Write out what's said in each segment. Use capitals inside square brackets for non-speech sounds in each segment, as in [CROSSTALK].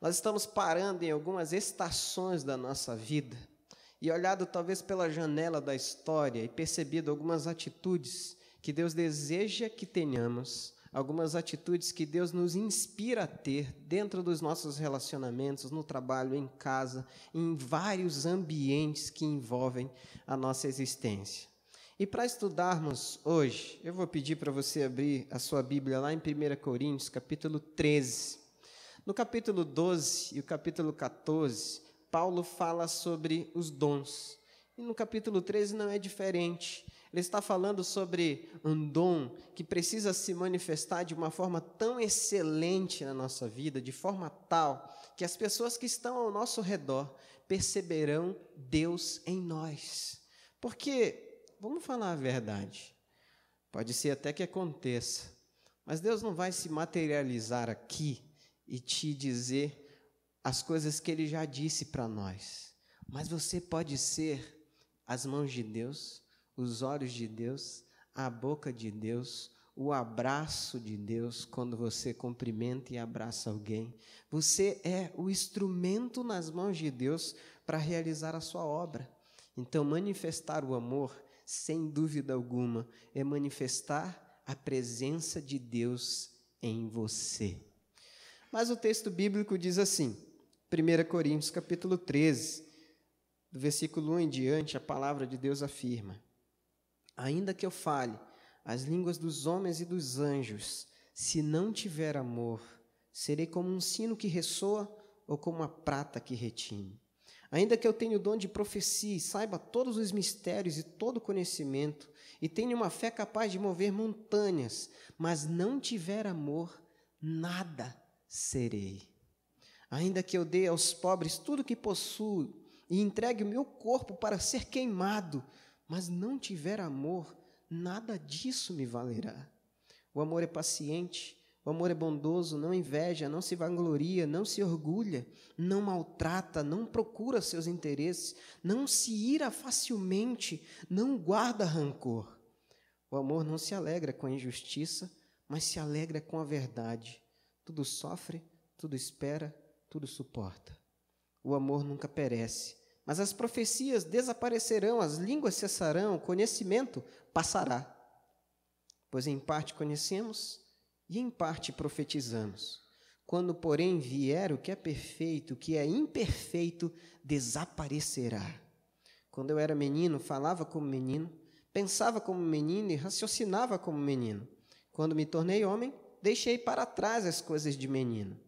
Nós estamos parando em algumas estações da nossa vida e olhado talvez pela janela da história e percebido algumas atitudes que Deus deseja que tenhamos, algumas atitudes que Deus nos inspira a ter dentro dos nossos relacionamentos, no trabalho, em casa, em vários ambientes que envolvem a nossa existência. E para estudarmos hoje, eu vou pedir para você abrir a sua Bíblia lá em 1 Coríntios, capítulo 13. No capítulo 12 e o capítulo 14, Paulo fala sobre os dons. E no capítulo 13 não é diferente. Ele está falando sobre um dom que precisa se manifestar de uma forma tão excelente na nossa vida, de forma tal que as pessoas que estão ao nosso redor perceberão Deus em nós. Porque, vamos falar a verdade, pode ser até que aconteça, mas Deus não vai se materializar aqui e te dizer as coisas que ele já disse para nós. Mas você pode ser as mãos de Deus, os olhos de Deus, a boca de Deus, o abraço de Deus quando você cumprimenta e abraça alguém. Você é o instrumento nas mãos de Deus para realizar a sua obra. Então, manifestar o amor, sem dúvida alguma, é manifestar a presença de Deus em você. Mas o texto bíblico diz assim, 1 Coríntios capítulo 13, do versículo 1 em diante, a palavra de Deus afirma: Ainda que eu fale as línguas dos homens e dos anjos, se não tiver amor, serei como um sino que ressoa ou como a prata que retine. Ainda que eu tenha o dom de profecia e saiba todos os mistérios e todo o conhecimento, e tenha uma fé capaz de mover montanhas, mas não tiver amor, nada serei. Ainda que eu dê aos pobres tudo o que possuo e entregue o meu corpo para ser queimado, mas não tiver amor, nada disso me valerá. O amor é paciente, o amor é bondoso, não inveja, não se vangloria, não se orgulha, não maltrata, não procura seus interesses, não se ira facilmente, não guarda rancor. O amor não se alegra com a injustiça, mas se alegra com a verdade tudo sofre, tudo espera, tudo suporta. O amor nunca perece. Mas as profecias desaparecerão, as línguas cessarão, o conhecimento passará. Pois em parte conhecemos e em parte profetizamos. Quando, porém, vier o que é perfeito, o que é imperfeito, desaparecerá. Quando eu era menino, falava como menino, pensava como menino e raciocinava como menino. Quando me tornei homem, deixei para trás as coisas de menino.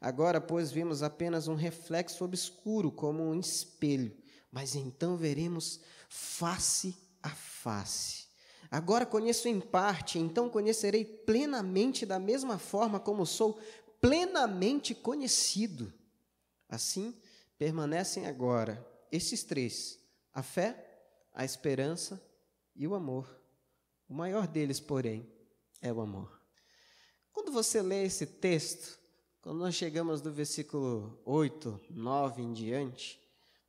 Agora, pois, vimos apenas um reflexo obscuro, como um espelho, mas então veremos face a face. Agora conheço em parte, então conhecerei plenamente, da mesma forma como sou plenamente conhecido. Assim, permanecem agora esses três: a fé, a esperança e o amor. O maior deles, porém, é o amor. Quando você lê esse texto, quando nós chegamos do versículo 8, 9 em diante,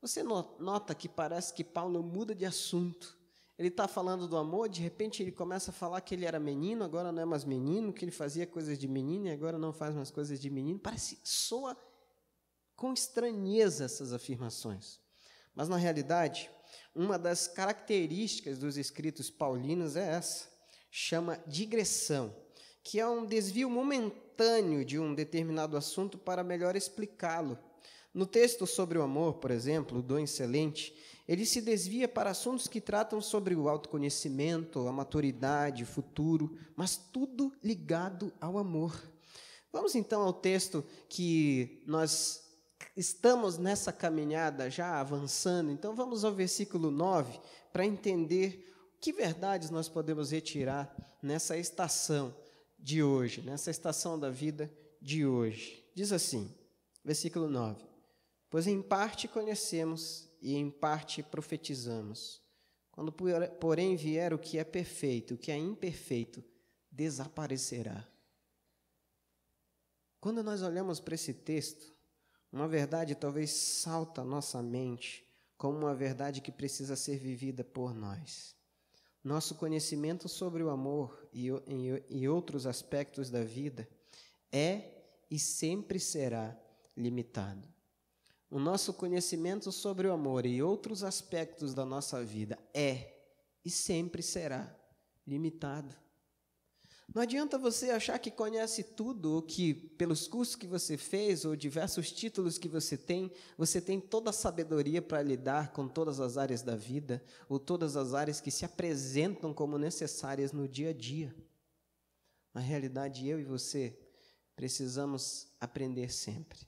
você nota que parece que Paulo muda de assunto. Ele está falando do amor, de repente ele começa a falar que ele era menino, agora não é mais menino, que ele fazia coisas de menino e agora não faz mais coisas de menino. Parece, soa com estranheza essas afirmações. Mas, na realidade, uma das características dos escritos paulinos é essa, chama digressão que é um desvio momentâneo de um determinado assunto para melhor explicá-lo. No texto sobre o amor, por exemplo, do excelente, ele se desvia para assuntos que tratam sobre o autoconhecimento, a maturidade, futuro, mas tudo ligado ao amor. Vamos então ao texto que nós estamos nessa caminhada já avançando. Então vamos ao versículo 9 para entender que verdades nós podemos retirar nessa estação de hoje, nessa estação da vida de hoje. Diz assim, versículo 9: Pois em parte conhecemos e em parte profetizamos. Quando, porém, vier o que é perfeito, o que é imperfeito, desaparecerá. Quando nós olhamos para esse texto, uma verdade talvez salta à nossa mente como uma verdade que precisa ser vivida por nós. Nosso conhecimento sobre o amor e, e, e outros aspectos da vida é e sempre será limitado. O nosso conhecimento sobre o amor e outros aspectos da nossa vida é e sempre será limitado. Não adianta você achar que conhece tudo, ou que pelos cursos que você fez ou diversos títulos que você tem, você tem toda a sabedoria para lidar com todas as áreas da vida ou todas as áreas que se apresentam como necessárias no dia a dia. Na realidade, eu e você precisamos aprender sempre.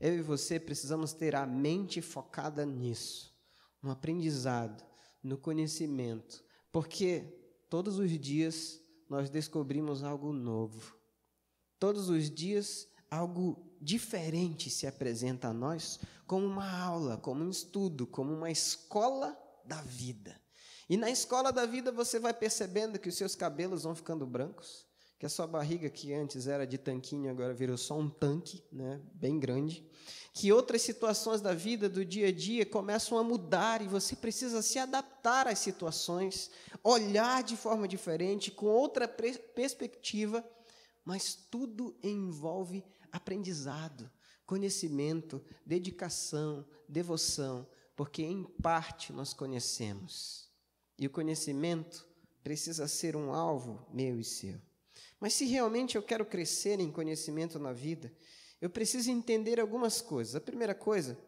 Eu e você precisamos ter a mente focada nisso, no aprendizado, no conhecimento, porque todos os dias nós descobrimos algo novo. Todos os dias, algo diferente se apresenta a nós como uma aula, como um estudo, como uma escola da vida. E na escola da vida você vai percebendo que os seus cabelos vão ficando brancos, que a sua barriga, que antes era de tanquinho, agora virou só um tanque, né, bem grande, que outras situações da vida, do dia a dia, começam a mudar e você precisa se adaptar às situações, olhar de forma diferente, com outra perspectiva, mas tudo envolve aprendizado, conhecimento, dedicação, devoção, porque em parte nós conhecemos. E o conhecimento precisa ser um alvo meu e seu. Mas se realmente eu quero crescer em conhecimento na vida, eu preciso entender algumas coisas. A primeira coisa,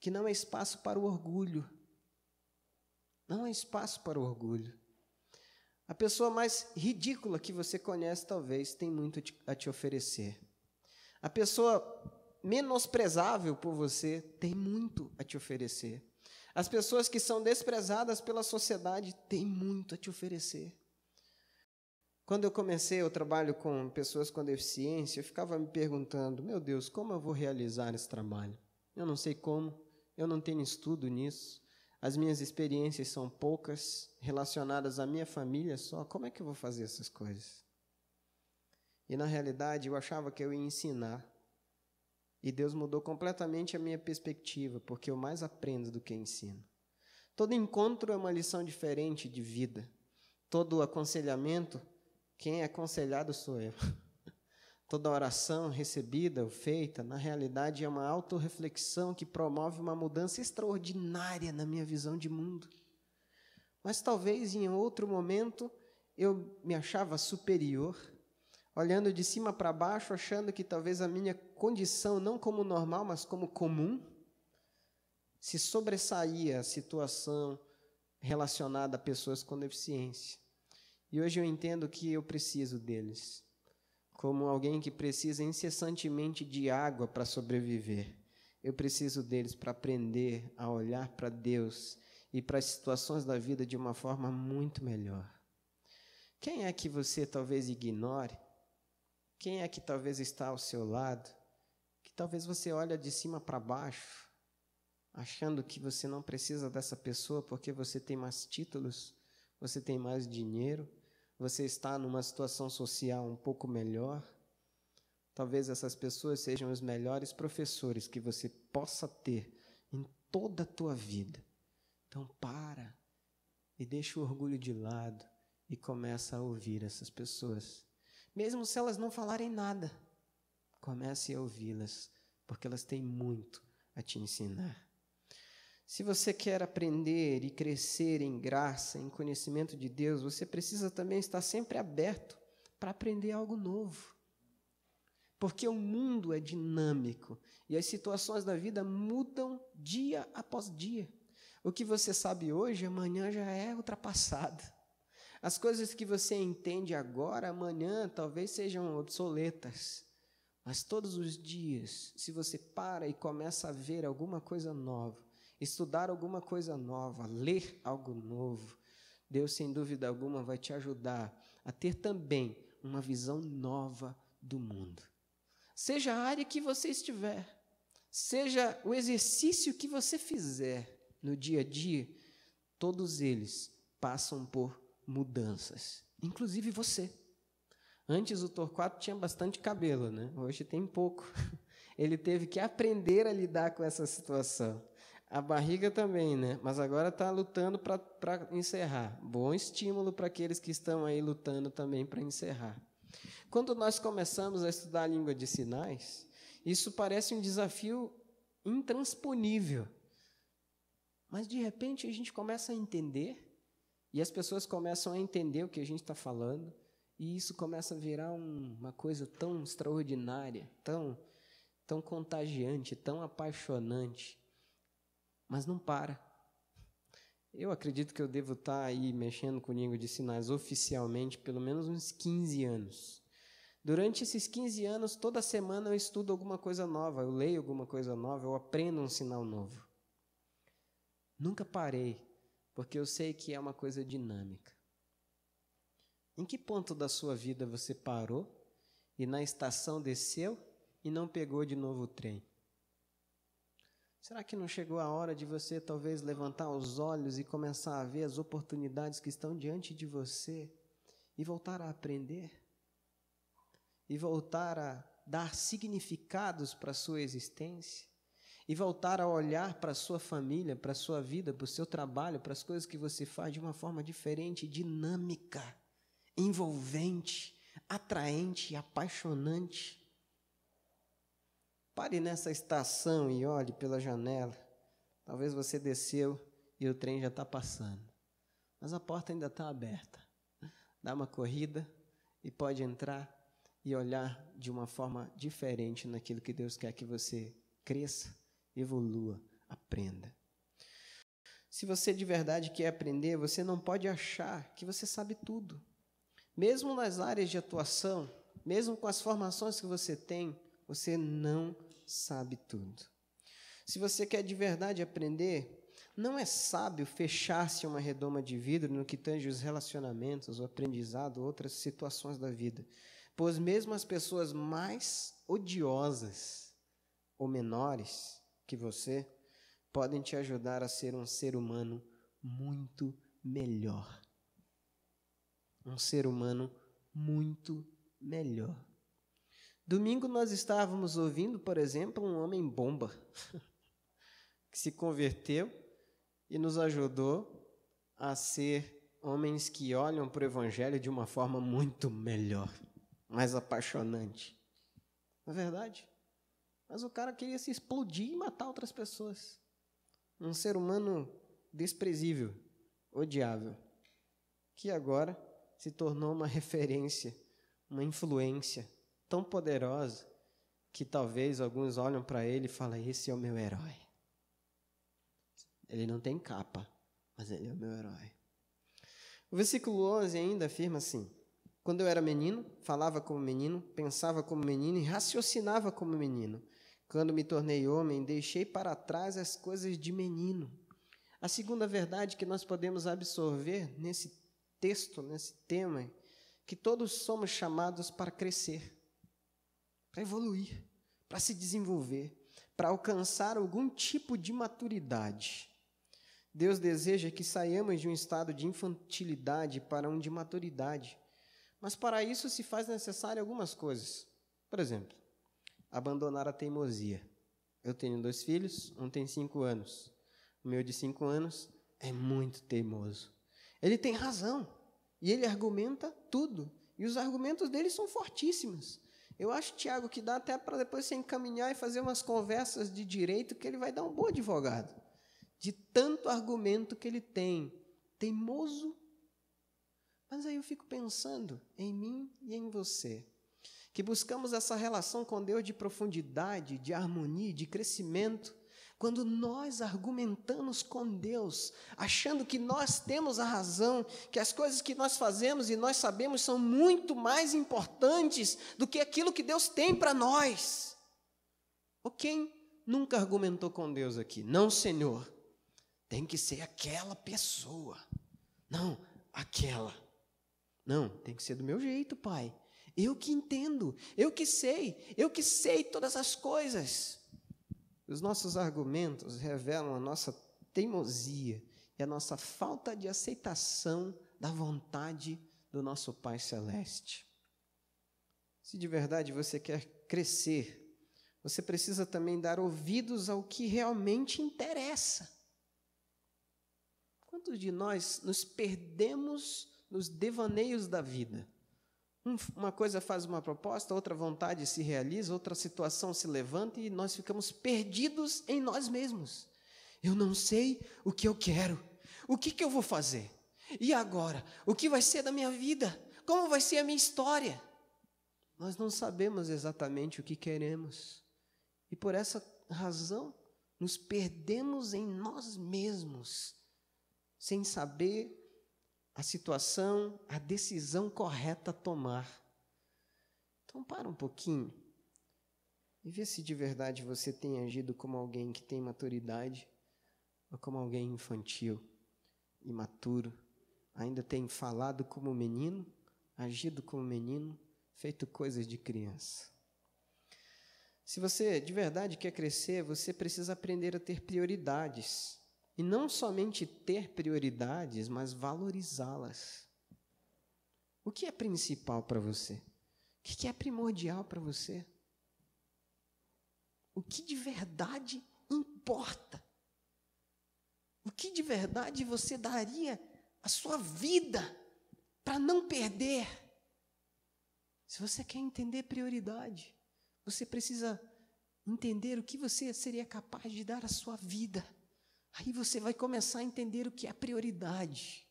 que não há é espaço para o orgulho. Não há é espaço para o orgulho. A pessoa mais ridícula que você conhece, talvez, tem muito a te oferecer. A pessoa menosprezável por você tem muito a te oferecer. As pessoas que são desprezadas pela sociedade têm muito a te oferecer. Quando eu comecei o trabalho com pessoas com deficiência, eu ficava me perguntando: meu Deus, como eu vou realizar esse trabalho? Eu não sei como, eu não tenho estudo nisso, as minhas experiências são poucas, relacionadas à minha família só. Como é que eu vou fazer essas coisas? E na realidade, eu achava que eu ia ensinar. E Deus mudou completamente a minha perspectiva, porque eu mais aprendo do que ensino. Todo encontro é uma lição diferente de vida. Todo aconselhamento quem é aconselhado sou eu. [LAUGHS] Toda oração recebida ou feita, na realidade, é uma autorreflexão que promove uma mudança extraordinária na minha visão de mundo. Mas talvez em outro momento eu me achava superior, olhando de cima para baixo, achando que talvez a minha condição, não como normal, mas como comum, se sobressaía a situação relacionada a pessoas com deficiência. E hoje eu entendo que eu preciso deles, como alguém que precisa incessantemente de água para sobreviver. Eu preciso deles para aprender a olhar para Deus e para as situações da vida de uma forma muito melhor. Quem é que você talvez ignore? Quem é que talvez está ao seu lado? Que talvez você olha de cima para baixo, achando que você não precisa dessa pessoa porque você tem mais títulos você tem mais dinheiro, você está numa situação social um pouco melhor. Talvez essas pessoas sejam os melhores professores que você possa ter em toda a tua vida. Então para e deixa o orgulho de lado e começa a ouvir essas pessoas. Mesmo se elas não falarem nada, comece a ouvi-las, porque elas têm muito a te ensinar. Se você quer aprender e crescer em graça, em conhecimento de Deus, você precisa também estar sempre aberto para aprender algo novo. Porque o mundo é dinâmico e as situações da vida mudam dia após dia. O que você sabe hoje, amanhã já é ultrapassado. As coisas que você entende agora, amanhã talvez sejam obsoletas. Mas todos os dias, se você para e começa a ver alguma coisa nova, estudar alguma coisa nova, ler algo novo, Deus, sem dúvida alguma, vai te ajudar a ter também uma visão nova do mundo. Seja a área que você estiver, seja o exercício que você fizer no dia a dia, todos eles passam por mudanças, inclusive você. Antes o Torquato tinha bastante cabelo, né? Hoje tem pouco. [LAUGHS] Ele teve que aprender a lidar com essa situação. A barriga também, né? Mas agora está lutando para encerrar. Bom estímulo para aqueles que estão aí lutando também para encerrar. Quando nós começamos a estudar a língua de sinais, isso parece um desafio intransponível. Mas de repente a gente começa a entender, e as pessoas começam a entender o que a gente está falando, e isso começa a virar um, uma coisa tão extraordinária, tão, tão contagiante, tão apaixonante mas não para. Eu acredito que eu devo estar tá aí mexendo com língua de sinais oficialmente pelo menos uns 15 anos. Durante esses 15 anos, toda semana eu estudo alguma coisa nova, eu leio alguma coisa nova, eu aprendo um sinal novo. Nunca parei, porque eu sei que é uma coisa dinâmica. Em que ponto da sua vida você parou e na estação desceu e não pegou de novo o trem? Será que não chegou a hora de você talvez levantar os olhos e começar a ver as oportunidades que estão diante de você e voltar a aprender? E voltar a dar significados para a sua existência? E voltar a olhar para a sua família, para a sua vida, para o seu trabalho, para as coisas que você faz de uma forma diferente, dinâmica, envolvente, atraente, apaixonante? Pare nessa estação e olhe pela janela. Talvez você desceu e o trem já está passando. Mas a porta ainda está aberta. Dá uma corrida e pode entrar e olhar de uma forma diferente naquilo que Deus quer que você cresça, evolua, aprenda. Se você de verdade quer aprender, você não pode achar que você sabe tudo. Mesmo nas áreas de atuação, mesmo com as formações que você tem, você não sabe tudo. Se você quer de verdade aprender, não é sábio fechar-se uma redoma de vidro no que tange os relacionamentos, o aprendizado, outras situações da vida. Pois mesmo as pessoas mais odiosas ou menores que você podem te ajudar a ser um ser humano muito melhor. Um ser humano muito melhor. Domingo nós estávamos ouvindo, por exemplo, um homem bomba [LAUGHS] que se converteu e nos ajudou a ser homens que olham para o evangelho de uma forma muito melhor, mais apaixonante. Na é verdade, mas o cara queria se explodir e matar outras pessoas. Um ser humano desprezível, odiável, que agora se tornou uma referência, uma influência tão poderosa que talvez alguns olham para ele e falam: Esse é o meu herói. Ele não tem capa, mas ele é o meu herói. O versículo 11 ainda afirma assim: Quando eu era menino, falava como menino, pensava como menino e raciocinava como menino. Quando me tornei homem, deixei para trás as coisas de menino. A segunda verdade que nós podemos absorver nesse texto, nesse tema, é que todos somos chamados para crescer para evoluir, para se desenvolver, para alcançar algum tipo de maturidade. Deus deseja que saiamos de um estado de infantilidade para um de maturidade. Mas para isso se faz necessário algumas coisas. Por exemplo, abandonar a teimosia. Eu tenho dois filhos, um tem cinco anos. O meu de cinco anos é muito teimoso. Ele tem razão e ele argumenta tudo. E os argumentos dele são fortíssimos. Eu acho, Tiago, que dá até para depois se encaminhar e fazer umas conversas de direito, que ele vai dar um bom advogado. De tanto argumento que ele tem. Teimoso. Mas aí eu fico pensando em mim e em você. Que buscamos essa relação com Deus de profundidade, de harmonia, de crescimento quando nós argumentamos com Deus, achando que nós temos a razão, que as coisas que nós fazemos e nós sabemos são muito mais importantes do que aquilo que Deus tem para nós. Ou quem nunca argumentou com Deus aqui? Não, Senhor, tem que ser aquela pessoa. Não, aquela. Não, tem que ser do meu jeito, Pai. Eu que entendo, eu que sei, eu que sei todas as coisas. Os nossos argumentos revelam a nossa teimosia e a nossa falta de aceitação da vontade do nosso Pai Celeste. Se de verdade você quer crescer, você precisa também dar ouvidos ao que realmente interessa. Quantos de nós nos perdemos nos devaneios da vida? uma coisa faz uma proposta, outra vontade se realiza, outra situação se levanta e nós ficamos perdidos em nós mesmos. Eu não sei o que eu quero, o que, que eu vou fazer, e agora? O que vai ser da minha vida? Como vai ser a minha história? Nós não sabemos exatamente o que queremos e por essa razão nos perdemos em nós mesmos, sem saber a situação, a decisão correta a tomar. Então, para um pouquinho e vê se de verdade você tem agido como alguém que tem maturidade ou como alguém infantil, imaturo, ainda tem falado como menino, agido como menino, feito coisas de criança. Se você de verdade quer crescer, você precisa aprender a ter prioridades. E não somente ter prioridades, mas valorizá-las. O que é principal para você? O que é primordial para você? O que de verdade importa? O que de verdade você daria a sua vida para não perder? Se você quer entender prioridade, você precisa entender o que você seria capaz de dar à sua vida. Aí você vai começar a entender o que é prioridade.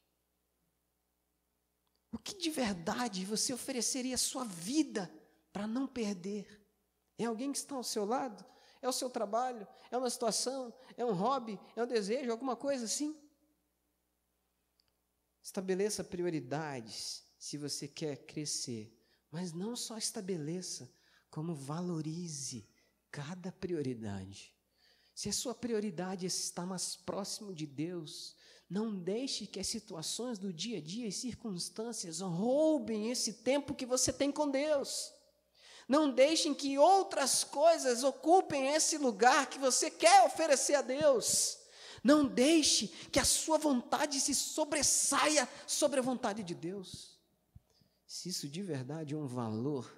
O que de verdade você ofereceria a sua vida para não perder? É alguém que está ao seu lado? É o seu trabalho? É uma situação? É um hobby? É um desejo? Alguma coisa assim? Estabeleça prioridades se você quer crescer, mas não só estabeleça, como valorize cada prioridade. Se a sua prioridade é estar mais próximo de Deus, não deixe que as situações do dia a dia e circunstâncias roubem esse tempo que você tem com Deus. Não deixem que outras coisas ocupem esse lugar que você quer oferecer a Deus. Não deixe que a sua vontade se sobressaia sobre a vontade de Deus. Se isso de verdade é um valor,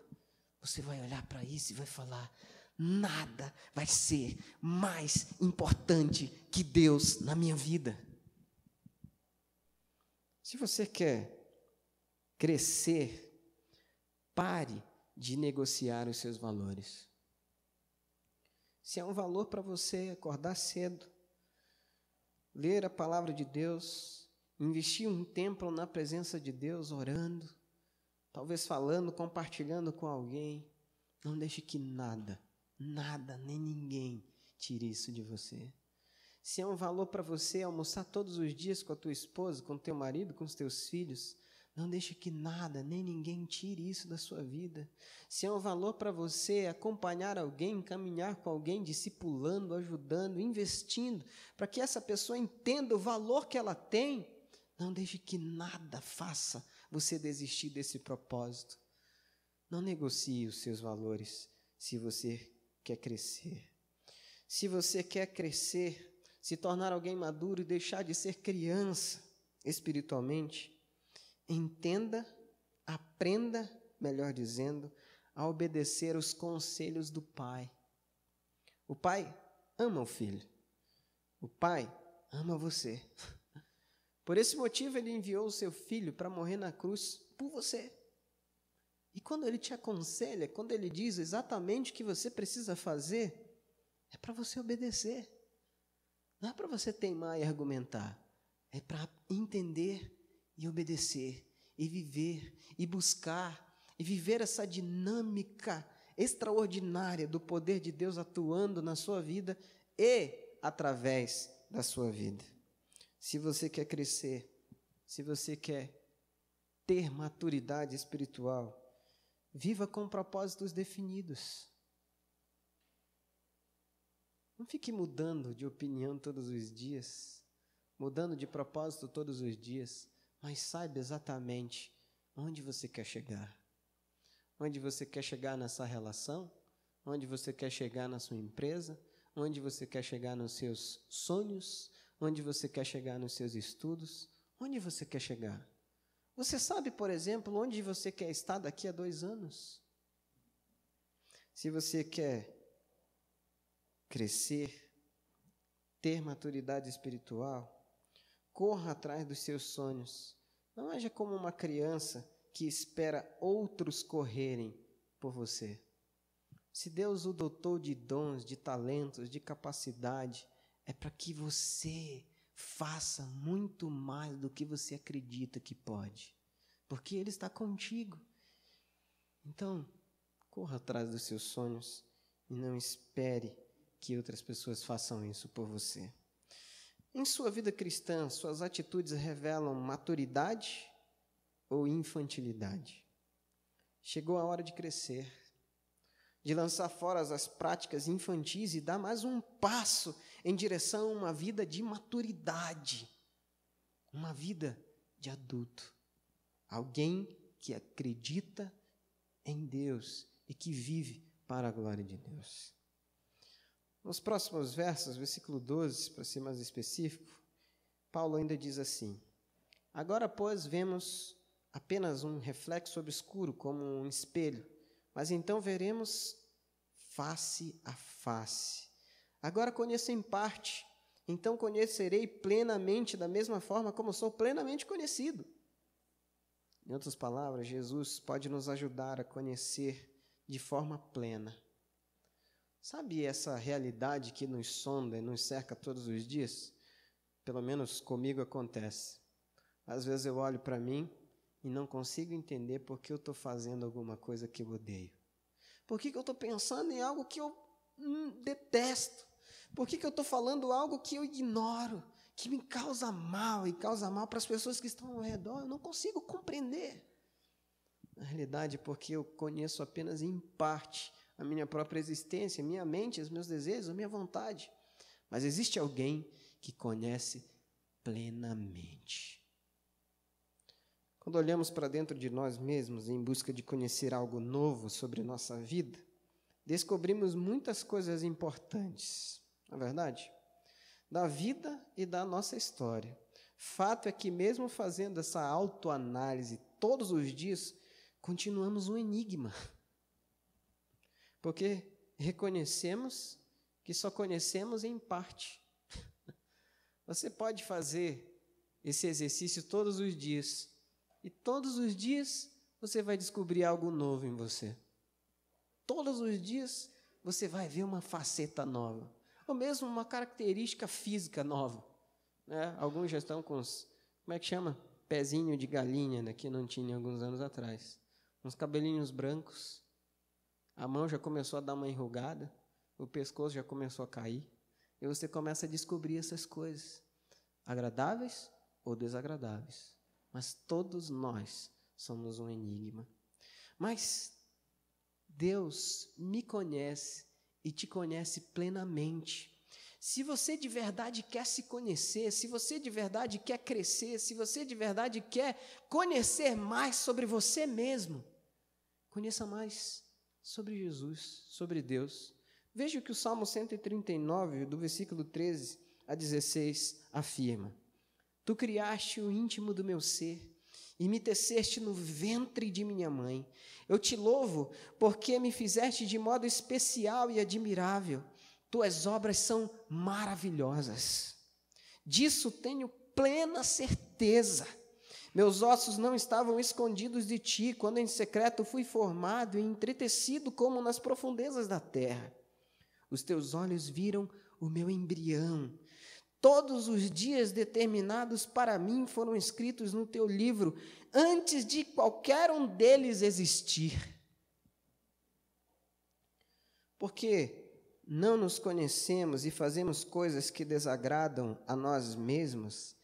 você vai olhar para isso e vai falar: nada vai ser mais importante que Deus na minha vida. Se você quer crescer, pare de negociar os seus valores. Se é um valor para você acordar cedo, ler a palavra de Deus, investir um tempo na presença de Deus, orando, talvez falando, compartilhando com alguém, não deixe que nada Nada, nem ninguém tire isso de você. Se é um valor para você almoçar todos os dias com a tua esposa, com o teu marido, com os teus filhos, não deixe que nada, nem ninguém tire isso da sua vida. Se é um valor para você acompanhar alguém, caminhar com alguém, discipulando, ajudando, investindo, para que essa pessoa entenda o valor que ela tem, não deixe que nada faça você desistir desse propósito. Não negocie os seus valores se você quer crescer. Se você quer crescer, se tornar alguém maduro e deixar de ser criança espiritualmente, entenda, aprenda, melhor dizendo, a obedecer os conselhos do Pai. O Pai ama o filho. O Pai ama você. [LAUGHS] Por esse motivo, ele enviou o seu filho para morrer na cruz por você. E quando ele te aconselha, quando ele diz exatamente o que você precisa fazer, é para você obedecer. Não é para você teimar e argumentar. É para entender e obedecer, e viver, e buscar, e viver essa dinâmica extraordinária do poder de Deus atuando na sua vida e através da sua vida. Se você quer crescer, se você quer ter maturidade espiritual, Viva com propósitos definidos. Não fique mudando de opinião todos os dias, mudando de propósito todos os dias, mas saiba exatamente onde você quer chegar. Onde você quer chegar nessa relação, onde você quer chegar na sua empresa, onde você quer chegar nos seus sonhos, onde você quer chegar nos seus estudos, onde você quer chegar. Você sabe, por exemplo, onde você quer estar daqui a dois anos? Se você quer crescer, ter maturidade espiritual, corra atrás dos seus sonhos. Não haja como uma criança que espera outros correrem por você. Se Deus o dotou de dons, de talentos, de capacidade, é para que você Faça muito mais do que você acredita que pode, porque Ele está contigo. Então, corra atrás dos seus sonhos e não espere que outras pessoas façam isso por você. Em sua vida cristã, suas atitudes revelam maturidade ou infantilidade? Chegou a hora de crescer, de lançar fora as práticas infantis e dar mais um passo em direção a uma vida de maturidade, uma vida de adulto. Alguém que acredita em Deus e que vive para a glória de Deus. Nos próximos versos, versículo 12, para ser mais específico, Paulo ainda diz assim: Agora, pois, vemos apenas um reflexo obscuro, como um espelho mas então veremos face a face. Agora conheço em parte, então conhecerei plenamente, da mesma forma como sou plenamente conhecido. Em outras palavras, Jesus pode nos ajudar a conhecer de forma plena. Sabe essa realidade que nos sonda e nos cerca todos os dias? Pelo menos comigo acontece. Às vezes eu olho para mim e não consigo entender por que eu estou fazendo alguma coisa que eu odeio. Por que, que eu estou pensando em algo que eu hum, detesto? Por que, que eu estou falando algo que eu ignoro, que me causa mal e causa mal para as pessoas que estão ao redor? Eu não consigo compreender. Na realidade, é porque eu conheço apenas em parte a minha própria existência, minha mente, os meus desejos, a minha vontade. Mas existe alguém que conhece plenamente quando olhamos para dentro de nós mesmos em busca de conhecer algo novo sobre nossa vida, descobrimos muitas coisas importantes, na é verdade, da vida e da nossa história. Fato é que, mesmo fazendo essa autoanálise todos os dias, continuamos um enigma. Porque reconhecemos que só conhecemos em parte. [LAUGHS] Você pode fazer esse exercício todos os dias e todos os dias você vai descobrir algo novo em você. Todos os dias você vai ver uma faceta nova, ou mesmo uma característica física nova. Né? Alguns já estão com os, como é que chama? Pezinho de galinha, né? que não tinha alguns anos atrás. Uns cabelinhos brancos. A mão já começou a dar uma enrugada, o pescoço já começou a cair. E você começa a descobrir essas coisas, agradáveis ou desagradáveis mas todos nós somos um enigma. Mas Deus me conhece e te conhece plenamente. Se você de verdade quer se conhecer, se você de verdade quer crescer, se você de verdade quer conhecer mais sobre você mesmo, conheça mais sobre Jesus, sobre Deus. Veja o que o Salmo 139, do versículo 13 a 16, afirma. Tu criaste o íntimo do meu ser e me teceste no ventre de minha mãe. Eu te louvo porque me fizeste de modo especial e admirável. Tuas obras são maravilhosas. Disso tenho plena certeza. Meus ossos não estavam escondidos de ti quando em secreto fui formado e entretecido como nas profundezas da terra. Os teus olhos viram o meu embrião Todos os dias determinados para mim foram escritos no teu livro, antes de qualquer um deles existir. Porque não nos conhecemos e fazemos coisas que desagradam a nós mesmos,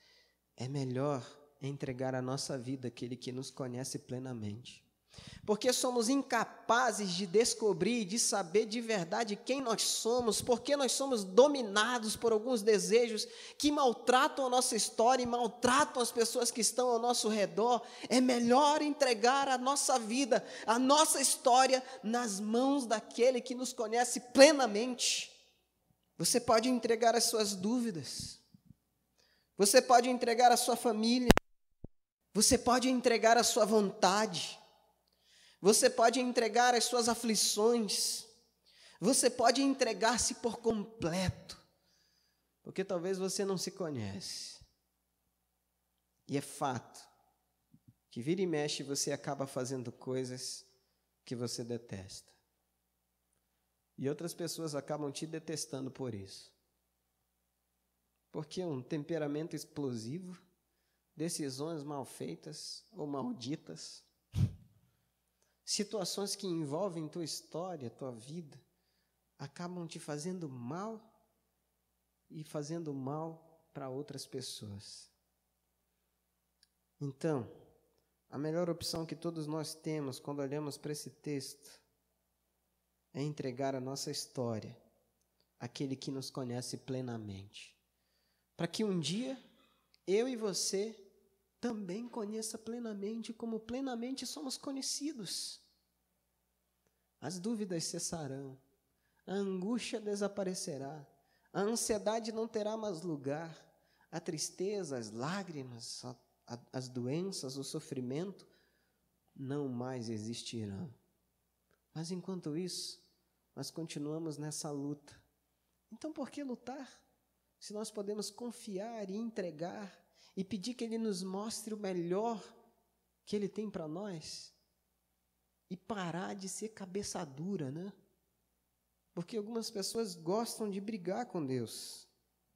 é melhor entregar a nossa vida àquele que nos conhece plenamente porque somos incapazes de descobrir, de saber de verdade quem nós somos, porque nós somos dominados por alguns desejos que maltratam a nossa história e maltratam as pessoas que estão ao nosso redor. É melhor entregar a nossa vida, a nossa história, nas mãos daquele que nos conhece plenamente. Você pode entregar as suas dúvidas, você pode entregar a sua família, você pode entregar a sua vontade. Você pode entregar as suas aflições. Você pode entregar-se por completo. Porque talvez você não se conhece. E é fato que vira e mexe você acaba fazendo coisas que você detesta. E outras pessoas acabam te detestando por isso. Porque um temperamento explosivo, decisões mal feitas ou malditas, situações que envolvem tua história, tua vida, acabam te fazendo mal e fazendo mal para outras pessoas. Então, a melhor opção que todos nós temos quando olhamos para esse texto é entregar a nossa história àquele que nos conhece plenamente. Para que um dia eu e você também conheça plenamente como plenamente somos conhecidos. As dúvidas cessarão, a angústia desaparecerá, a ansiedade não terá mais lugar, a tristeza, as lágrimas, a, a, as doenças, o sofrimento não mais existirão. Mas enquanto isso, nós continuamos nessa luta. Então, por que lutar? Se nós podemos confiar e entregar e pedir que Ele nos mostre o melhor que Ele tem para nós e parar de ser cabeça dura, né? Porque algumas pessoas gostam de brigar com Deus,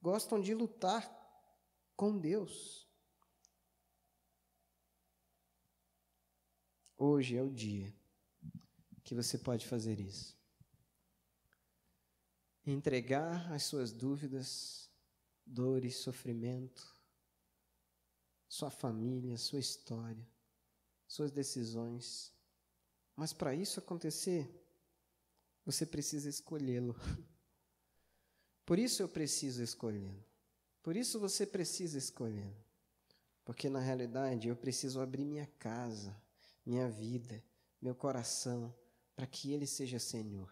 gostam de lutar com Deus. Hoje é o dia que você pode fazer isso. Entregar as suas dúvidas, dores, sofrimento, sua família, sua história, suas decisões. Mas para isso acontecer, você precisa escolhê-lo. [LAUGHS] Por isso eu preciso escolhê-lo. Por isso você precisa escolhê-lo. Porque na realidade eu preciso abrir minha casa, minha vida, meu coração, para que Ele seja Senhor.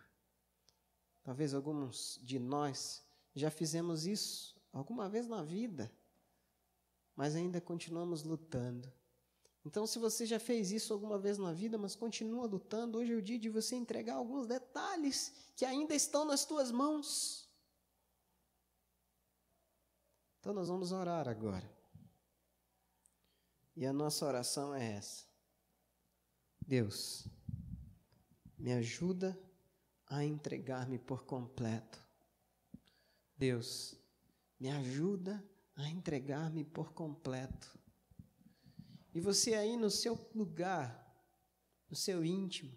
Talvez alguns de nós já fizemos isso alguma vez na vida mas ainda continuamos lutando. Então, se você já fez isso alguma vez na vida, mas continua lutando, hoje é o dia de você entregar alguns detalhes que ainda estão nas tuas mãos. Então, nós vamos orar agora. E a nossa oração é essa: Deus, me ajuda a entregar-me por completo. Deus, me ajuda a entregar-me por completo. E você aí no seu lugar, no seu íntimo,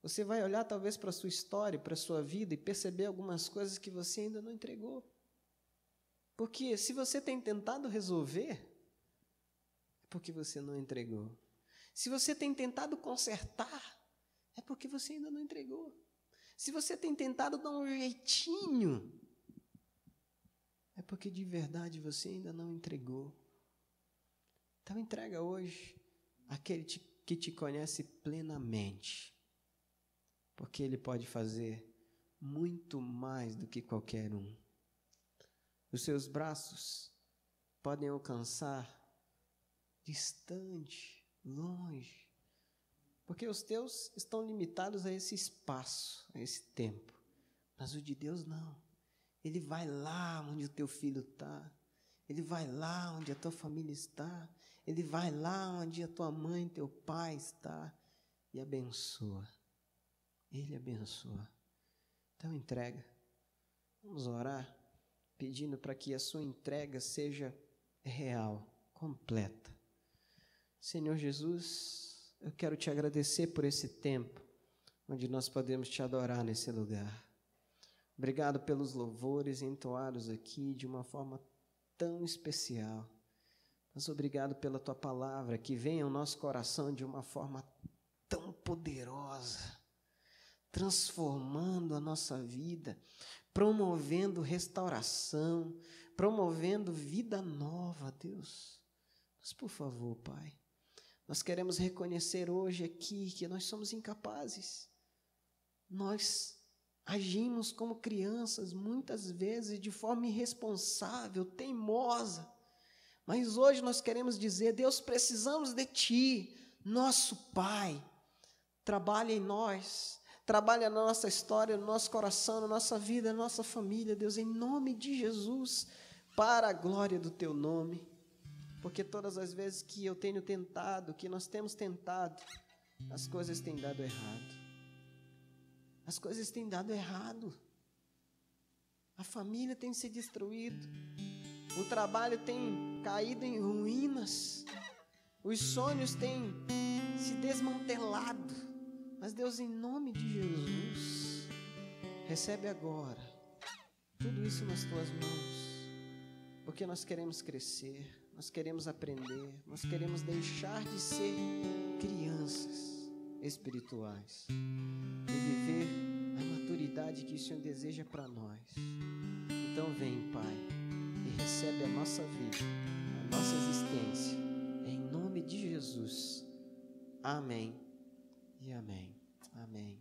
você vai olhar talvez para a sua história, para a sua vida e perceber algumas coisas que você ainda não entregou. Porque se você tem tentado resolver, é porque você não entregou. Se você tem tentado consertar, é porque você ainda não entregou. Se você tem tentado dar um jeitinho, é porque de verdade você ainda não entregou. Então entrega hoje aquele que te conhece plenamente, porque ele pode fazer muito mais do que qualquer um. Os seus braços podem alcançar distante, longe, porque os teus estão limitados a esse espaço, a esse tempo, mas o de Deus não. Ele vai lá onde o teu filho está. Ele vai lá onde a tua família está. Ele vai lá onde a tua mãe, teu pai está. E abençoa. Ele abençoa. Então entrega. Vamos orar pedindo para que a sua entrega seja real, completa. Senhor Jesus, eu quero te agradecer por esse tempo onde nós podemos te adorar nesse lugar. Obrigado pelos louvores entoados aqui de uma forma tão especial. Mas obrigado pela tua palavra que vem ao nosso coração de uma forma tão poderosa, transformando a nossa vida, promovendo restauração, promovendo vida nova, Deus. Mas por favor, Pai, nós queremos reconhecer hoje aqui que nós somos incapazes. Nós Agimos como crianças, muitas vezes de forma irresponsável, teimosa. Mas hoje nós queremos dizer: Deus, precisamos de Ti, nosso Pai. Trabalha em nós, trabalha na nossa história, no nosso coração, na nossa vida, na nossa família, Deus, em nome de Jesus, para a glória do Teu nome. Porque todas as vezes que eu tenho tentado, que nós temos tentado, as coisas têm dado errado. As coisas têm dado errado. A família tem se destruído. O trabalho tem caído em ruínas. Os sonhos têm se desmantelado. Mas Deus, em nome de Jesus, recebe agora tudo isso nas tuas mãos. Porque nós queremos crescer, nós queremos aprender, nós queremos deixar de ser crianças espirituais, e viver a maturidade que o Senhor deseja para nós. Então vem, Pai, e recebe a nossa vida, a nossa existência, em nome de Jesus. Amém e amém. Amém.